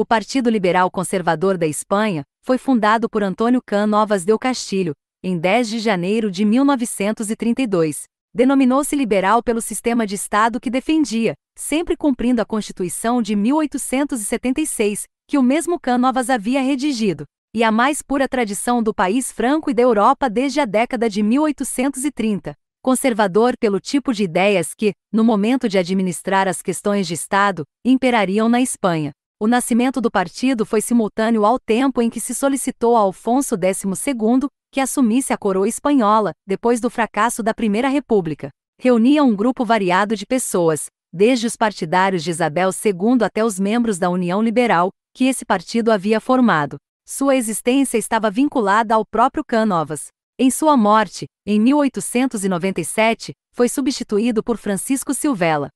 O Partido Liberal Conservador da Espanha foi fundado por Antônio Can Novas del Castilho, em 10 de janeiro de 1932. Denominou-se liberal pelo sistema de Estado que defendia, sempre cumprindo a Constituição de 1876, que o mesmo Can Novas havia redigido, e a mais pura tradição do país franco e da Europa desde a década de 1830 conservador pelo tipo de ideias que, no momento de administrar as questões de Estado, imperariam na Espanha. O nascimento do partido foi simultâneo ao tempo em que se solicitou a Alfonso XII que assumisse a coroa espanhola, depois do fracasso da Primeira República. Reunia um grupo variado de pessoas, desde os partidários de Isabel II até os membros da União Liberal, que esse partido havia formado. Sua existência estava vinculada ao próprio Cánovas. Em sua morte, em 1897, foi substituído por Francisco Silvela.